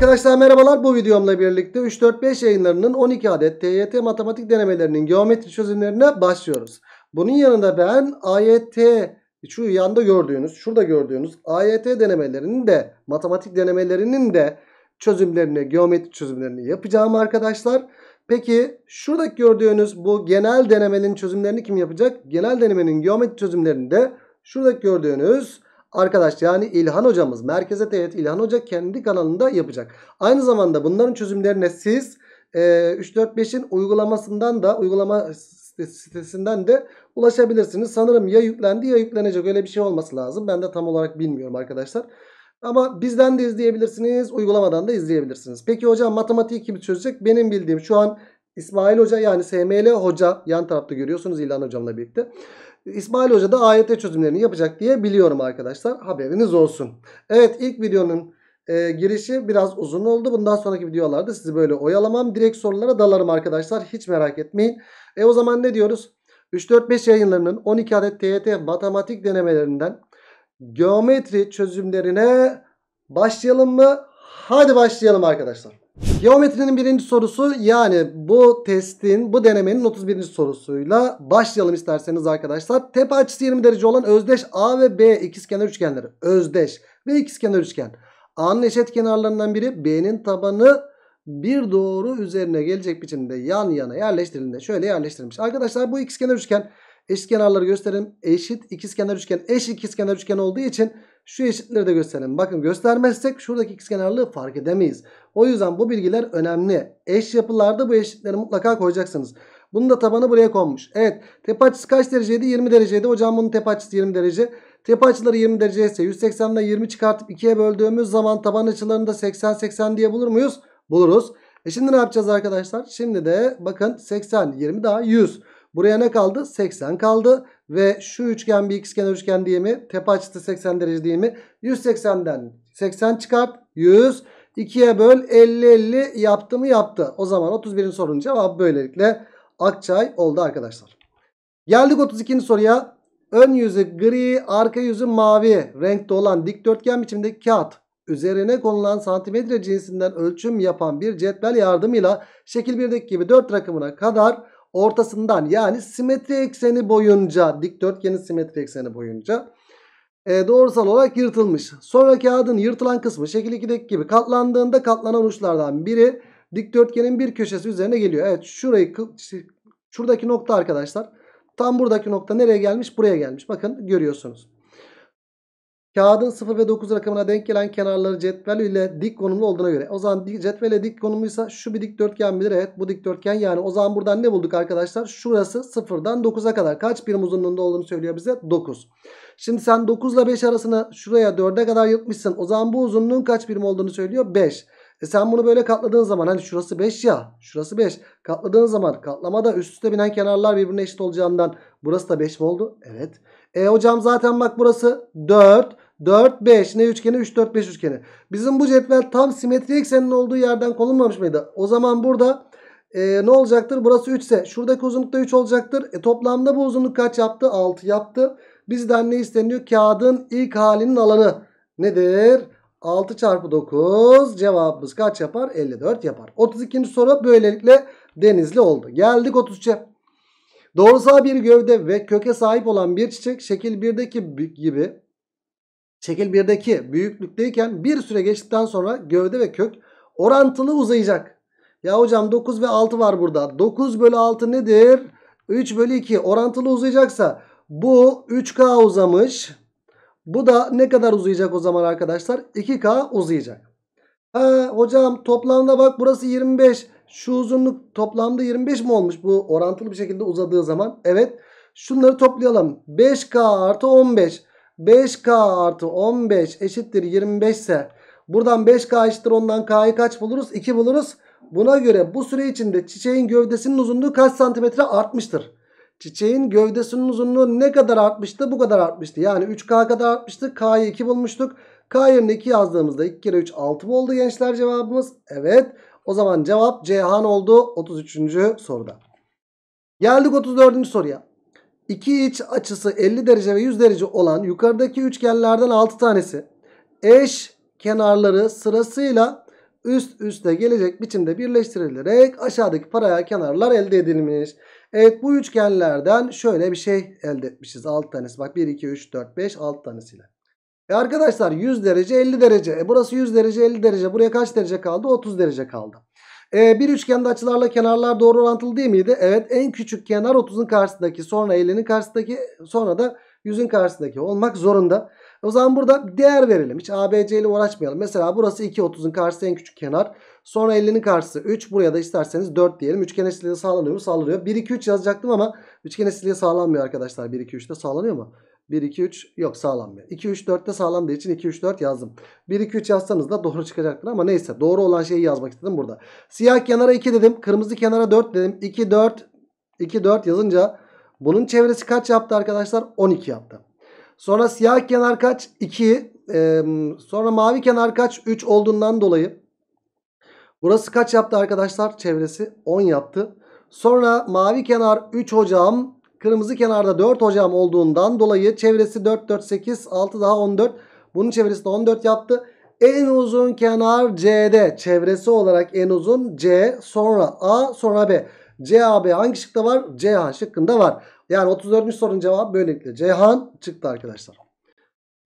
Arkadaşlar merhabalar bu videomla birlikte 3-4-5 yayınlarının 12 adet TYT matematik denemelerinin geometri çözümlerine başlıyoruz. Bunun yanında ben AYT şu yanda gördüğünüz şurada gördüğünüz AYT denemelerinin de matematik denemelerinin de çözümlerini geometri çözümlerini yapacağım arkadaşlar. Peki şuradaki gördüğünüz bu genel denemenin çözümlerini kim yapacak? Genel denemenin geometri çözümlerini de şuradaki gördüğünüz Arkadaşlar yani İlhan hocamız merkeze teyit İlhan hoca kendi kanalında yapacak. Aynı zamanda bunların çözümlerine siz e, 3-4-5'in uygulamasından da uygulama sitesinden de ulaşabilirsiniz. Sanırım ya yüklendi ya yüklenecek öyle bir şey olması lazım. Ben de tam olarak bilmiyorum arkadaşlar. Ama bizden de izleyebilirsiniz. Uygulamadan da izleyebilirsiniz. Peki hocam matematiği kim çözecek? Benim bildiğim şu an İsmail Hoca yani SML Hoca yan tarafta görüyorsunuz İlhan Hocam'la birlikte. İsmail Hoca da AYT çözümlerini yapacak diye biliyorum arkadaşlar. Haberiniz olsun. Evet ilk videonun e, girişi biraz uzun oldu. Bundan sonraki videolarda sizi böyle oyalamam. Direkt sorulara dalarım arkadaşlar. Hiç merak etmeyin. E o zaman ne diyoruz? 3-4-5 yayınlarının 12 adet TYT matematik denemelerinden geometri çözümlerine başlayalım mı? Hadi başlayalım arkadaşlar. Geometrinin birinci sorusu yani bu testin, bu denemenin 31. sorusuyla başlayalım isterseniz arkadaşlar. Tepe açısı 20 derece olan özdeş A ve B ikizkenar üçgenleri. Özdeş ve ikizkenar üçgen. A'nın eşit kenarlarından biri B'nin tabanı bir doğru üzerine gelecek biçimde yan yana yerleştirilinde şöyle yerleştirilmiş. Arkadaşlar bu ikizkenar üçgen Eşkenarları gösterelim. Eşit ikizkenar üçgen. Eşit ikizkenar üçgen olduğu için şu eşitleri de gösterelim. Bakın göstermezsek şuradaki ikizkenarlığı fark edemeyiz. O yüzden bu bilgiler önemli. Eş yapılarda bu eşitleri mutlaka koyacaksınız. Bunun da tabanı buraya konmuş. Evet tepe açısı kaç dereceydi? 20 dereceydi. Hocam bunun tepe açısı 20 derece. Tepe açıları 20 derece ise ile 20 çıkartıp 2'ye böldüğümüz zaman taban açılarını da 80-80 diye bulur muyuz? Buluruz. E şimdi ne yapacağız arkadaşlar? Şimdi de bakın 80, 20 daha 100. Buraya ne kaldı? 80 kaldı. Ve şu üçgen bir ikizkenar üçgen diye mi? Tepe açısı 80 derece diye mi? 180'den 80 çıkart. 100. 2'ye böl 50 50 yaptı mı yaptı. O zaman 31'in sorunun cevabı böylelikle Akçay oldu arkadaşlar. Geldik 32. soruya. Ön yüzü gri, arka yüzü mavi renkte olan dikdörtgen biçimindeki kağıt üzerine konulan santimetre cinsinden ölçüm yapan bir cetvel yardımıyla şekil 1'deki gibi 4 rakımına kadar ortasından yani simetri ekseni boyunca dikdörtgenin simetri ekseni boyunca e, doğrusal olarak yırtılmış. Sonra kağıdın yırtılan kısmı şekil 2'deki gibi katlandığında katlanan uçlardan biri dikdörtgenin bir köşesi üzerine geliyor. Evet şurayı şuradaki nokta arkadaşlar tam buradaki nokta nereye gelmiş buraya gelmiş bakın görüyorsunuz. Kağıdın 0 ve 9 rakamına denk gelen kenarları cetvel ile dik konumlu olduğuna göre. O zaman cetvel ile dik konumluysa şu bir dikdörtgen midir? Evet bu dikdörtgen yani. O zaman buradan ne bulduk arkadaşlar? Şurası 0'dan 9'a kadar. Kaç birim uzunluğunda olduğunu söylüyor bize? 9. Şimdi sen 9 ile 5 arasını şuraya 4'e kadar yırtmışsın. O zaman bu uzunluğun kaç birim olduğunu söylüyor? 5. E sen bunu böyle katladığın zaman hani şurası 5 ya şurası 5 katladığın zaman katlamada üst üste binen kenarlar birbirine eşit olacağından burası da 5 mi oldu? Evet. E hocam zaten bak burası 4. 4, 5. Ne üçgeni? 3, 4, 5 üçgeni. Bizim bu cetvel tam simetri eksenin olduğu yerden konulmamış mıydı? O zaman burada e, ne olacaktır? Burası 3 ise şuradaki uzunluk da 3 olacaktır. E, toplamda bu uzunluk kaç yaptı? 6 yaptı. Bizden ne isteniyor? Kağıdın ilk halinin alanı nedir? 6 çarpı 9 cevabımız kaç yapar? 54 yapar. 32. soru böylelikle denizli oldu. Geldik 33'e. Doğrusal bir gövde ve köke sahip olan bir çiçek şekil 1'deki gibi şekil 1'deki büyüklükteyken bir süre geçtikten sonra gövde ve kök orantılı uzayacak. Ya hocam 9 ve 6 var burada. 9 bölü 6 nedir? 3 bölü 2 orantılı uzayacaksa bu 3K uzamış. Bu da ne kadar uzayacak o zaman arkadaşlar? 2K uzayacak. Ha, hocam toplamda bak burası 25. Şu uzunluk toplamda 25 mi olmuş bu orantılı bir şekilde uzadığı zaman? Evet. Şunları toplayalım. 5K artı 15. 5K artı 15 eşittir 25 ise buradan 5K eşittir ondan K'yı kaç buluruz? 2 buluruz. Buna göre bu süre içinde çiçeğin gövdesinin uzunluğu kaç santimetre artmıştır? Çiçeğin gövdesinin uzunluğu ne kadar artmıştı? Bu kadar artmıştı. Yani 3K kadar artmıştı. K'yı 2 bulmuştuk. K yerine 2 yazdığımızda 2 kere 3 6 oldu gençler cevabımız? Evet. O zaman cevap Cihan oldu 33. soruda. Geldik 34. soruya. İki iç açısı 50 derece ve 100 derece olan yukarıdaki üçgenlerden 6 tanesi eş kenarları sırasıyla üst üste gelecek biçimde birleştirilerek aşağıdaki paraya kenarlar elde edilmiş. Evet bu üçgenlerden şöyle bir şey elde etmişiz 6 tanesi. Bak 1, 2, 3, 4, 5 6 tanesiyle. E arkadaşlar 100 derece 50 derece. E burası 100 derece 50 derece. Buraya kaç derece kaldı? 30 derece kaldı. E, bir üçgende açılarla kenarlar doğru orantılı değil miydi? Evet en küçük kenar 30'un karşısındaki sonra 50'nin karşısındaki sonra da 100'ün karşısındaki olmak zorunda. O zaman burada değer verelim. Hiç ABC ile uğraşmayalım. Mesela burası 2 30'un karşısı en küçük kenar. Sonra 50'nin karşısı 3. Buraya da isterseniz 4 diyelim. Üçgen eşitliği sağlanıyor mu? Sağlanıyor. 1 2 3 yazacaktım ama üçgen eşitliği sağlanmıyor arkadaşlar. 1 2 3'te sağlanıyor mu? 1, 2, 3 yok sağlam bir. 2, 3, 4 de sağlam bir için 2, 3, 4 yazdım. 1, 2, 3 yazsanız da doğru çıkacaktır ama neyse doğru olan şeyi yazmak istedim burada. Siyah kenara 2 dedim. Kırmızı kenara 4 dedim. 2, 4, 2, 4 yazınca bunun çevresi kaç yaptı arkadaşlar? 12 yaptı. Sonra siyah kenar kaç? 2. Ee, sonra mavi kenar kaç? 3 olduğundan dolayı. Burası kaç yaptı arkadaşlar? Çevresi 10 yaptı. Sonra mavi kenar 3 hocam Kırmızı kenarda 4 hocam olduğundan dolayı çevresi 4, 4, 8, 6 daha 14. Bunun çevresi de 14 yaptı. En uzun kenar CD. Çevresi olarak en uzun C sonra A sonra B. CAB hangi şıkta var? Ceyhan şıkkında var. Yani 34. sorunun cevabı böylelikle Ceyhan çıktı arkadaşlar.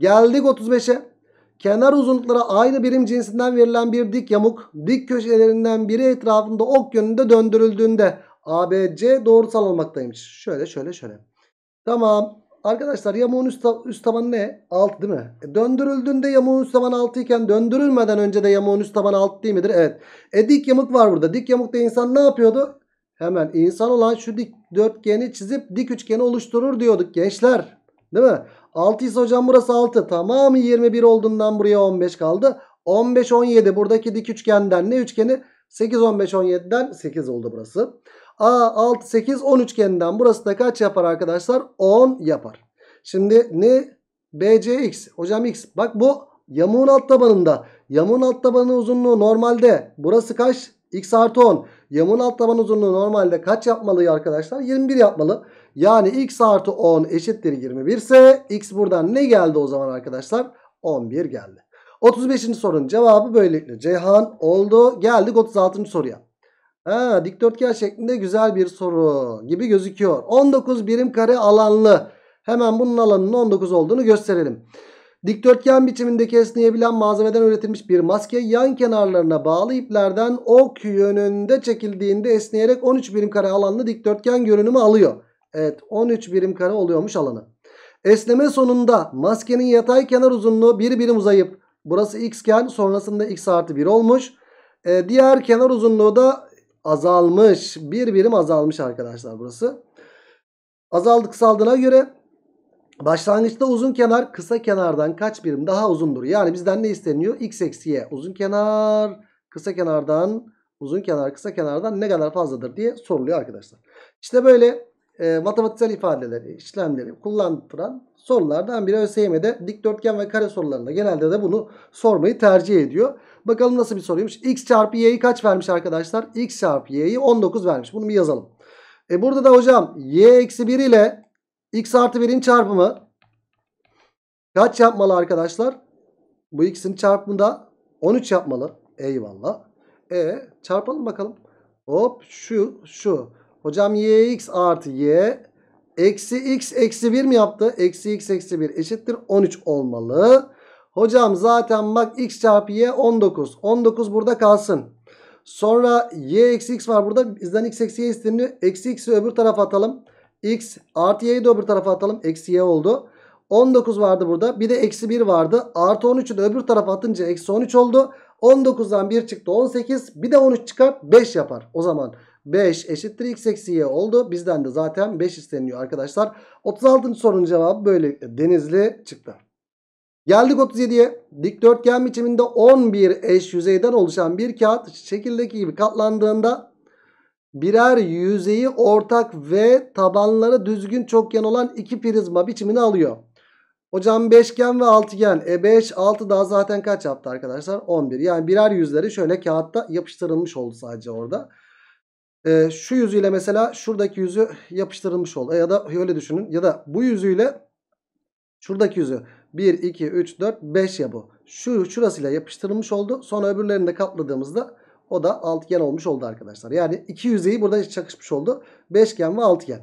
Geldik 35'e. Kenar uzunlukları aynı birim cinsinden verilen bir dik yamuk dik köşelerinden biri etrafında ok yönünde döndürüldüğünde ABC doğrusal olmaktaymış. Şöyle şöyle şöyle. Tamam. Arkadaşlar yamuğun üst, üst tabanı ne? Alt değil mi? E, döndürüldüğünde yamuğun üst tabanı 6 iken döndürülmeden önce de yamuğun üst tabanı alt değil midir? Evet. E dik yamuk var burada. Dik yamukta insan ne yapıyordu? Hemen insan olan şu dik dörtgeni çizip dik üçgeni oluşturur diyorduk gençler. Değil mi? 6 ise hocam burası 6. Tamamı 21 olduğundan buraya 15 kaldı. 15 17 buradaki dik üçgenden ne üçgeni? 8 15 17'den 8 oldu burası. A 6 8 10 üçgeninden burası da kaç yapar arkadaşlar? 10 yapar. Şimdi ne? BCx, Hocam x. Bak bu yamuğun alt tabanında. Yamuğun alt tabanının uzunluğu normalde burası kaç? X artı 10. Yamuğun alt taban uzunluğu normalde kaç yapmalı arkadaşlar? 21 yapmalı. Yani x artı 10 eşittir 21 ise x buradan ne geldi o zaman arkadaşlar? 11 geldi. 35. sorunun cevabı böylelikle Ceyhan oldu. Geldik 36. soruya. Ha, dikdörtgen şeklinde güzel bir soru gibi gözüküyor. 19 birim kare alanlı. Hemen bunun alanının 19 olduğunu gösterelim. Dikdörtgen biçiminde esneyebilen malzemeden üretilmiş bir maske yan kenarlarına bağlı iplerden ok yönünde çekildiğinde esneyerek 13 birim kare alanlı dikdörtgen görünümü alıyor. Evet 13 birim kare oluyormuş alanı. Esneme sonunda maskenin yatay kenar uzunluğu bir birim uzayıp burası x iken sonrasında x artı 1 olmuş. Ee, diğer kenar uzunluğu da azalmış. Bir birim azalmış arkadaşlar burası. Azaldı kısaldığına göre başlangıçta uzun kenar kısa kenardan kaç birim daha uzundur? Yani bizden ne isteniyor? X eksi Y uzun kenar kısa kenardan uzun kenar kısa kenardan ne kadar fazladır diye soruluyor arkadaşlar. İşte böyle e, matematiksel ifadeleri, işlemleri kullandıran sorulardan biri ÖSYM'de dikdörtgen ve kare sorularında genelde de bunu sormayı tercih ediyor. Bakalım nasıl bir soruymuş. X çarpı y'yi kaç vermiş arkadaşlar? X çarpı y'yi 19 vermiş. Bunu bir yazalım. E burada da hocam y eksi 1 ile x artı 1'in çarpımı kaç yapmalı arkadaşlar? Bu x'in çarpımında 13 yapmalı. Eyvallah. E çarpalım bakalım. Hop şu şu. Hocam y x artı y eksi x eksi 1 mi yaptı? Eksi x eksi 1 eşittir 13 olmalı. Hocam zaten bak x çarpı y 19. 19 burada kalsın. Sonra y eksi x var burada. Bizden x eksi y isteniyor. Eksi x'i öbür tarafa atalım. x artı y'yi de öbür tarafa atalım. Eksi y oldu. 19 vardı burada. Bir de eksi 1 vardı. Artı 13'ü de öbür tarafa atınca eksi 13 oldu. 19'dan 1 çıktı 18. Bir de 13 çıkar 5 yapar. O zaman 5 eşittir x eksi y oldu. Bizden de zaten 5 isteniyor arkadaşlar. 36. sorunun cevabı böyle Denizli çıktı. Geldik 37'ye. Dikdörtgen biçiminde 11 eş yüzeyden oluşan bir kağıt şekildeki gibi katlandığında birer yüzeyi ortak ve tabanları düzgün çokgen olan iki prizma biçimini alıyor. Hocam beşgen ve altıgen. E 5 6 daha zaten kaç yaptı arkadaşlar? 11. Yani birer yüzleri şöyle kağıtta yapıştırılmış oldu sadece orada. E, şu yüzüyle mesela şuradaki yüzü yapıştırılmış oldu. E ya da öyle düşünün. Ya da bu yüzüyle şuradaki yüzü 1, 2, 3, 4, 5 ya bu. Şu şurasıyla yapıştırılmış oldu. Sonra öbürlerini de katladığımızda o da altıgen olmuş oldu arkadaşlar. Yani iki yüzeyi burada çakışmış oldu. Beşgen ve altıgen.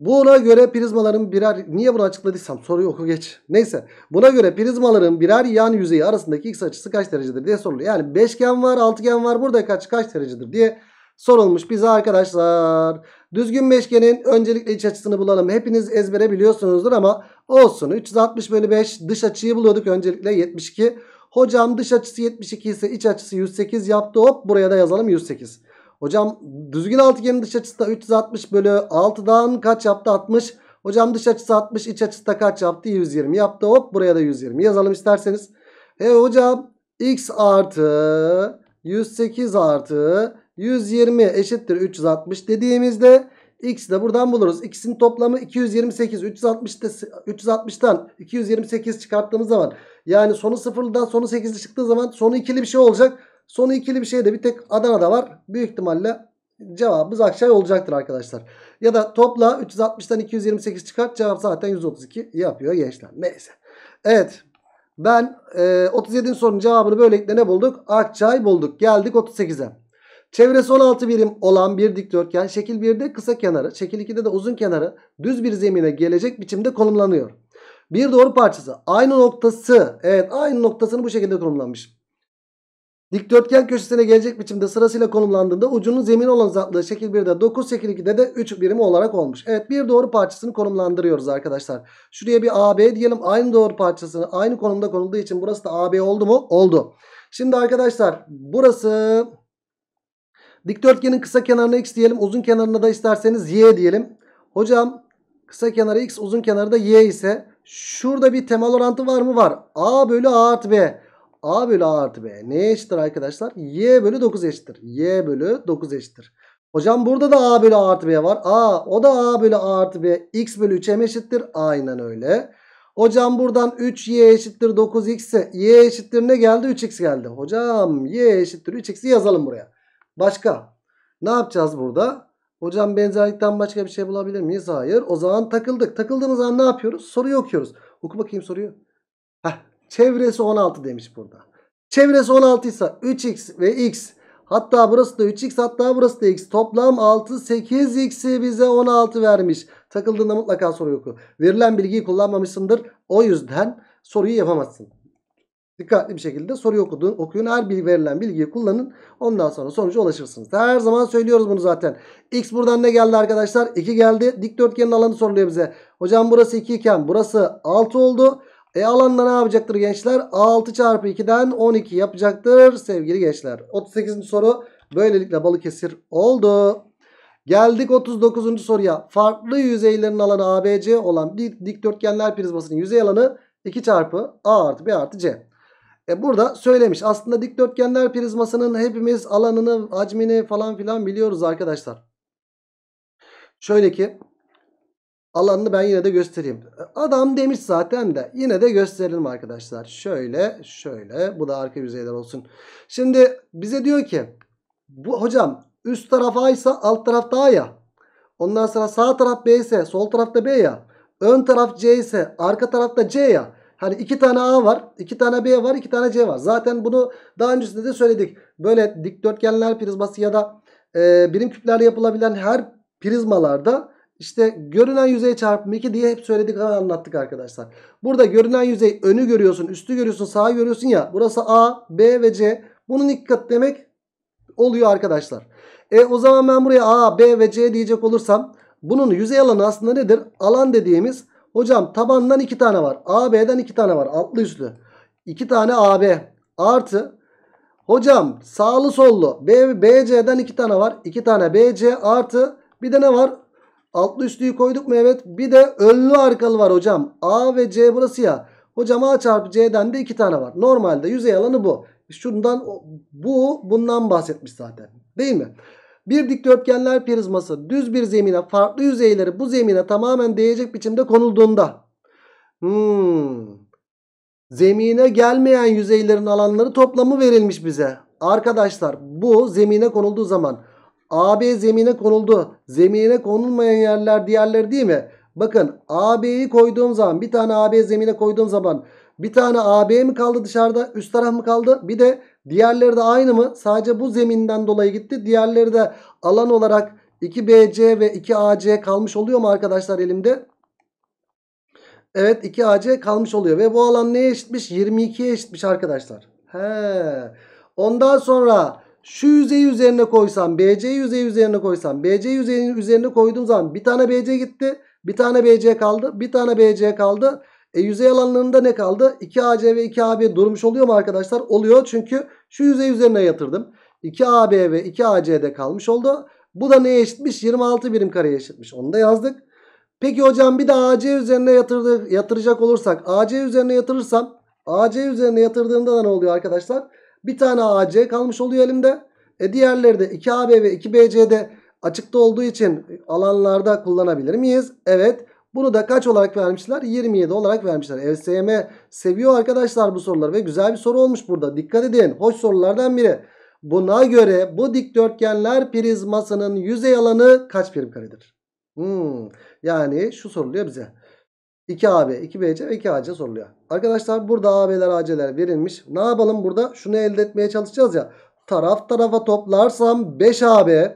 Buna göre prizmaların birer... Niye bunu açıkladıysam soruyu oku geç. Neyse. Buna göre prizmaların birer yan yüzeyi arasındaki x açısı kaç derecedir diye soruluyor. Yani beşgen var, altıgen var. Burada kaç kaç derecedir diye sorulmuş bize arkadaşlar. Düzgün beşgenin öncelikle iç açısını bulalım. Hepiniz ezbere biliyorsunuzdur ama olsun. 360 bölü 5 dış açıyı buluyorduk öncelikle 72. Hocam dış açısı 72 ise iç açısı 108 yaptı. Hop buraya da yazalım 108. Hocam düzgün altıgenin dış açısı da 360 bölü 6'dan kaç yaptı? 60. Hocam dış açısı 60 iç açısı da kaç yaptı? 120 yaptı. Hop buraya da 120 yazalım isterseniz. E hocam x artı 108 artı 120 eşittir 360 dediğimizde x de buradan buluruz. X'in toplamı 228. 360'te 360'tan 228 çıkarttığımız zaman yani sonu sıfırdan sonu 8'li çıktığı zaman sonu ikili bir şey olacak. Sonu ikili bir şey de bir tek Adana'da var. Büyük ihtimalle cevabımız Akçay olacaktır arkadaşlar. Ya da topla 360'tan 228 çıkart cevap zaten 132 yapıyor gençler. Neyse. Evet. Ben e, 37'in sorunun cevabını böylelikle ne bulduk? Akçay bulduk. Geldik 38'e. Çevresi 16 birim olan bir dikdörtgen şekil 1'de kısa kenarı, şekil 2'de de uzun kenarı düz bir zemine gelecek biçimde konumlanıyor. Bir doğru parçası aynı noktası evet aynı noktasını bu şekilde konumlanmış. Dikdörtgen köşesine gelecek biçimde sırasıyla konumlandığında ucunun zemin olan uzaklığı şekil 1'de 9, şekil 2'de de 3 birim olarak olmuş. Evet bir doğru parçasını konumlandırıyoruz arkadaşlar. Şuraya bir AB diyelim. Aynı doğru parçasını aynı konumda konulduğu için burası da AB oldu mu? Oldu. Şimdi arkadaşlar burası Dikdörtgenin kısa kenarına x diyelim. Uzun kenarına da isterseniz y diyelim. Hocam kısa kenarı x uzun kenarı da y ise şurada bir temel orantı var mı? Var. A bölü A artı B. A bölü A artı B. Neye eşittir arkadaşlar? Y bölü 9 eşittir. Y bölü 9 eşittir. Hocam burada da A bölü A artı B var. A o da A bölü A artı B. X bölü 3 eşittir. Aynen öyle. Hocam buradan 3y eşittir 9x ise y eşittir ne geldi? 3x geldi. Hocam y eşittir 3x'i yazalım buraya. Başka. Ne yapacağız burada? Hocam benzerlikten başka bir şey bulabilir miyiz? Hayır. O zaman takıldık. Takıldığımız an ne yapıyoruz? Soruyu okuyoruz. Oku bakayım soruyu. Heh, çevresi 16 demiş burada. Çevresi 16 ise 3x ve x hatta burası da 3x hatta burası da x toplam 6 8x'i bize 16 vermiş. Takıldığında mutlaka soruyu oku. Verilen bilgiyi kullanmamışsındır. O yüzden soruyu yapamazsın. Dikkatli bir şekilde soruyu okudun, okuyun. Her bir verilen bilgiyi kullanın. Ondan sonra sonuca ulaşırsınız. Her zaman söylüyoruz bunu zaten. X buradan ne geldi arkadaşlar? 2 geldi. Dikdörtgenin alanı soruluyor bize. Hocam burası 2 iken burası 6 oldu. E alanda ne yapacaktır gençler? 6 çarpı 2'den 12 yapacaktır sevgili gençler. 38. soru böylelikle Balıkesir oldu. Geldik 39. soruya. Farklı yüzeylerin alanı ABC olan bir dikdörtgenler prizmasının yüzey alanı 2 çarpı A artı B artı C. E burada söylemiş. Aslında dikdörtgenler prizmasının hepimiz alanını, hacmini falan filan biliyoruz arkadaşlar. Şöyle ki alanını ben yine de göstereyim. Adam demiş zaten de yine de gösterelim arkadaşlar. Şöyle şöyle bu da arka yüzeyler olsun. Şimdi bize diyor ki bu hocam üst taraf A ise alt taraf A ya. Ondan sonra sağ taraf B ise sol taraf da B ya. Ön taraf C ise arka taraf da C ya. Hani iki tane A var, iki tane B var, iki tane C var. Zaten bunu daha öncesinde de söyledik. Böyle dikdörtgenler prizması ya da e, birim küplerle yapılabilen her prizmalarda işte görünen yüzey çarpımı 2 diye hep söyledik anlattık arkadaşlar. Burada görünen yüzey önü görüyorsun, üstü görüyorsun, sağı görüyorsun ya. Burası A, B ve C. Bunun iki katı demek oluyor arkadaşlar. E o zaman ben buraya A, B ve C diyecek olursam bunun yüzey alanı aslında nedir? Alan dediğimiz Hocam tabandan iki tane var. AB'den iki tane var. Altlı üstlü. 2 tane AB artı hocam sağlı sollu B, BC'den iki tane var. 2 tane BC artı bir de ne var? Altlı üstlüyü koyduk mu? Evet. Bir de önlü arkalı var hocam. A ve C burası ya. Hocam A çarpı C'den de iki tane var. Normalde yüzey alanı bu. Şundan bu bundan bahsetmiş zaten. Değil mi? Bir dikdörtgenler prizması düz bir zemine farklı yüzeyleri bu zemine tamamen değecek biçimde konulduğunda hmm, zemine gelmeyen yüzeylerin alanları toplamı verilmiş bize. Arkadaşlar bu zemine konulduğu zaman AB zemine konuldu. Zemine konulmayan yerler diğerleri değil mi? Bakın AB'yi koyduğum zaman bir tane AB zemine koyduğum zaman bir tane AB mi kaldı dışarıda üst taraf mı kaldı? Bir de Diğerleri de aynı mı? Sadece bu zeminden dolayı gitti. Diğerleri de alan olarak 2BC ve 2AC kalmış oluyor mu arkadaşlar elimde? Evet 2AC kalmış oluyor. Ve bu alan neye eşitmiş? 22'ye eşitmiş arkadaşlar. He. Ondan sonra şu yüzeyi üzerine koysam BC yüzeyi üzerine koysam BC yüzeyinin üzerine koyduğum zaman bir tane BC gitti. Bir tane BC kaldı. Bir tane BC kaldı. E yüzey alanlarında ne kaldı? 2AC ve 2AB durmuş oluyor mu arkadaşlar? Oluyor çünkü şu yüzey üzerine yatırdım. 2AB ve 2AC'de kalmış oldu. Bu da neye eşitmiş? 26 birim kareye eşitmiş. Onu da yazdık. Peki hocam bir de AC üzerine yatırdı, yatıracak olursak AC üzerine yatırırsam AC üzerine yatırdığımda da ne oluyor arkadaşlar? Bir tane AC kalmış oluyor elimde. E diğerleri de 2AB ve 2BC'de açıkta olduğu için alanlarda kullanabilir miyiz? Evet. Bunu da kaç olarak vermişler? 27 olarak vermişler. ESM seviyor arkadaşlar bu soruları ve güzel bir soru olmuş burada. Dikkat edin. Hoş sorulardan biri. Buna göre bu dikdörtgenler prizmasının yüzey alanı kaç birim karedir? Hmm. Yani şu soruluyor bize. 2AB, 2BC ve 2AC soruluyor. Arkadaşlar burada AB'ler, AC'ler verilmiş. Ne yapalım burada? Şunu elde etmeye çalışacağız ya. Taraf tarafa toplarsam 5AB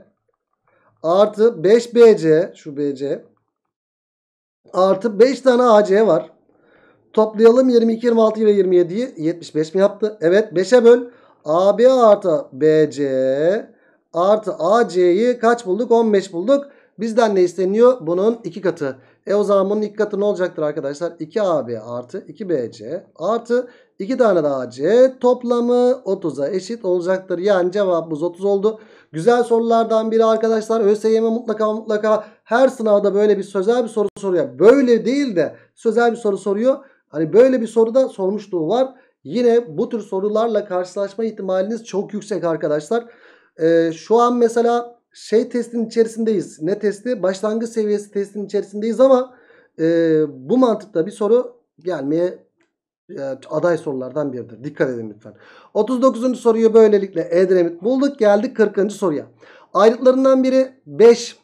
artı 5BC şu BC Artı 5 tane AC var. Toplayalım 22, 26 ve 27'yi. 75 mi yaptı? Evet 5'e böl. AB artı BC artı AC'yi kaç bulduk? 15 bulduk. Bizden ne isteniyor? Bunun 2 katı. E o zaman bunun 2 katı ne olacaktır arkadaşlar? 2AB artı 2BC artı 2 tane daha C toplamı 30'a eşit olacaktır. Yani cevabımız 30 oldu. Güzel sorulardan biri arkadaşlar. ÖSYM e mutlaka mutlaka her sınavda böyle bir sözel bir soru soruyor. Böyle değil de sözel bir soru soruyor. Hani böyle bir soruda sormuşluğu var. Yine bu tür sorularla karşılaşma ihtimaliniz çok yüksek arkadaşlar. Ee, şu an mesela şey testin içerisindeyiz. Ne testi? Başlangıç seviyesi testin içerisindeyiz ama e, bu mantıkta bir soru gelmeye ee, aday sorulardan biridir. Dikkat edin lütfen. 39. soruyu böylelikle Edremit bulduk. Geldik 40. soruya. Ayrıtlarından biri 5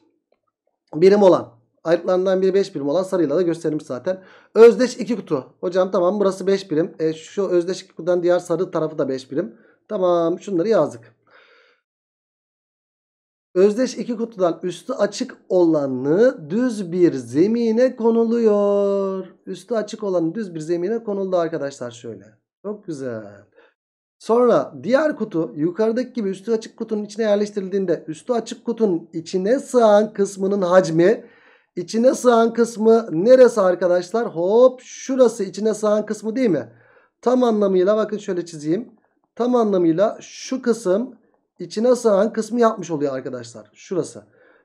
birim olan. Ayrıtlarından biri 5 birim olan sarıyla da göstermiş zaten. Özdeş 2 kutu. Hocam tamam burası 5 birim. E, şu özdeş 2 kutudan diğer sarı tarafı da 5 birim. Tamam şunları yazdık. Özdeş iki kutudan üstü açık olanı düz bir zemine konuluyor. Üstü açık olanı düz bir zemine konuldu arkadaşlar şöyle. Çok güzel. Sonra diğer kutu yukarıdaki gibi üstü açık kutunun içine yerleştirildiğinde üstü açık kutunun içine sığan kısmının hacmi içine sığan kısmı neresi arkadaşlar? Hop şurası içine sığan kısmı değil mi? Tam anlamıyla bakın şöyle çizeyim. Tam anlamıyla şu kısım içine sığan kısmı yapmış oluyor arkadaşlar. Şurası.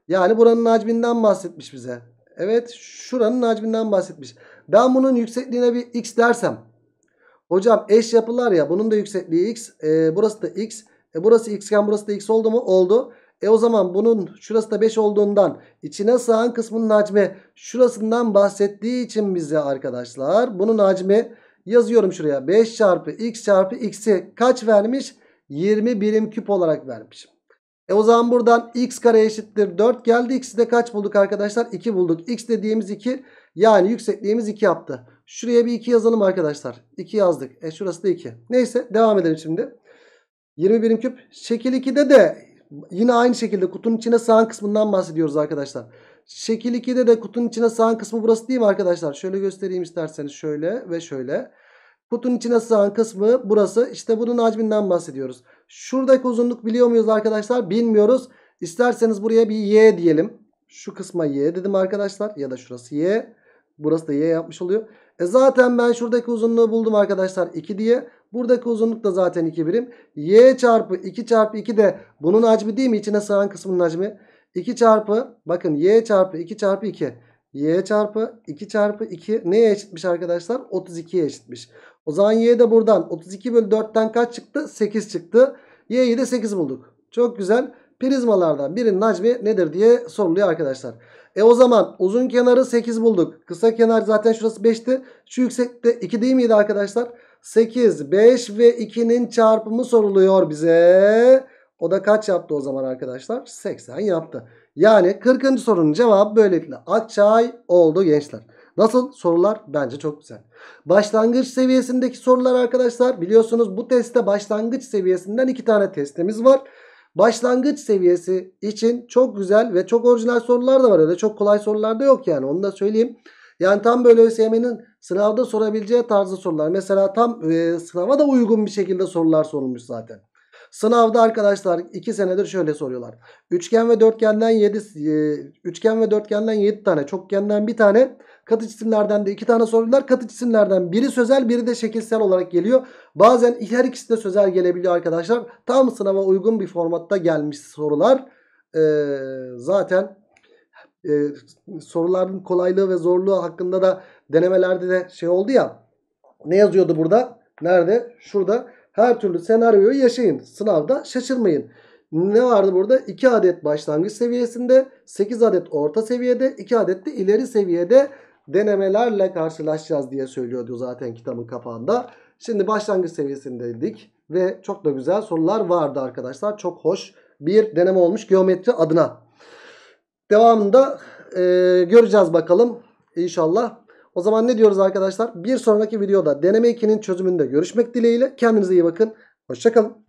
Yani buranın hacminden bahsetmiş bize. Evet şuranın hacminden bahsetmiş. Ben bunun yüksekliğine bir x dersem. Hocam eş yapılar ya bunun da yüksekliği x. E, burası da x. E, burası xken burası da x oldu mu? Oldu. E o zaman bunun şurası da 5 olduğundan içine sığan kısmının hacmi şurasından bahsettiği için bize arkadaşlar bunun hacmi yazıyorum şuraya. 5 çarpı x çarpı x'i kaç vermiş? 20 birim küp olarak vermişim. E o zaman buradan x kare eşittir 4 geldi. X'i de kaç bulduk arkadaşlar? 2 bulduk. X dediğimiz 2 yani yüksekliğimiz 2 yaptı. Şuraya bir 2 yazalım arkadaşlar. 2 yazdık. E şurası da 2. Neyse devam edelim şimdi. 20 birim küp. Şekil 2'de de yine aynı şekilde kutunun içine sağın kısmından bahsediyoruz arkadaşlar. Şekil 2'de de kutunun içine sağın kısmı burası değil mi arkadaşlar? Şöyle göstereyim isterseniz şöyle ve şöyle. Kutunun içine sığan kısmı burası. İşte bunun hacminden bahsediyoruz. Şuradaki uzunluk biliyor muyuz arkadaşlar? Bilmiyoruz. İsterseniz buraya bir y diyelim. Şu kısma y dedim arkadaşlar. Ya da şurası y. Burası da y yapmış oluyor. E zaten ben şuradaki uzunluğu buldum arkadaşlar 2 diye. Buradaki uzunluk da zaten 2 birim. Y çarpı 2 çarpı 2 de bunun hacmi değil mi? İçine sığan kısmının hacmi. 2 çarpı bakın y çarpı 2 çarpı 2 y çarpı 2 çarpı 2 neye eşitmiş arkadaşlar? 32'ye eşitmiş. O zaman y de buradan 32 bölü 4'ten kaç çıktı? 8 çıktı. y'yi de 8 bulduk. Çok güzel. Prizmalardan birinin hacmi nedir diye soruluyor arkadaşlar. E o zaman uzun kenarı 8 bulduk. Kısa kenar zaten şurası 5'ti. Şu yüksekte 2 değil miydi arkadaşlar? 8, 5 ve 2'nin çarpımı soruluyor bize. O da kaç yaptı o zaman arkadaşlar? 80 yaptı. Yani 40. sorunun cevabı böylelikle Akçay oldu gençler. Nasıl sorular? Bence çok güzel. Başlangıç seviyesindeki sorular arkadaşlar biliyorsunuz bu testte başlangıç seviyesinden iki tane testimiz var. Başlangıç seviyesi için çok güzel ve çok orijinal sorular da var. Öyle çok kolay sorular da yok yani onu da söyleyeyim. Yani tam böyle ÖSYM'nin sınavda sorabileceği tarzı sorular. Mesela tam e, sınava da uygun bir şekilde sorular sorulmuş zaten. Sınavda arkadaşlar 2 senedir şöyle soruyorlar. Üçgen ve dörtgenden 7 e, üçgen ve dörtgenden 7 tane, çokgenden 1 tane, katı cisimlerden de 2 tane soruyorlar. Katı cisimlerden biri sözel, biri de şekilsel olarak geliyor. Bazen her ikisi de sözel gelebiliyor arkadaşlar. Tam sınava uygun bir formatta gelmiş sorular. Ee, zaten e, soruların kolaylığı ve zorluğu hakkında da denemelerde de şey oldu ya. Ne yazıyordu burada? Nerede? Şurada. Her türlü senaryoyu yaşayın. Sınavda şaşırmayın. Ne vardı burada? 2 adet başlangıç seviyesinde, 8 adet orta seviyede, 2 adet de ileri seviyede denemelerle karşılaşacağız diye söylüyordu zaten kitabın kapağında. Şimdi başlangıç seviyesindeydik ve çok da güzel sorular vardı arkadaşlar. Çok hoş bir deneme olmuş geometri adına. Devamında e, göreceğiz bakalım inşallah. O zaman ne diyoruz arkadaşlar? Bir sonraki videoda deneme 2'nin çözümünde görüşmek dileğiyle. Kendinize iyi bakın. Hoşçakalın.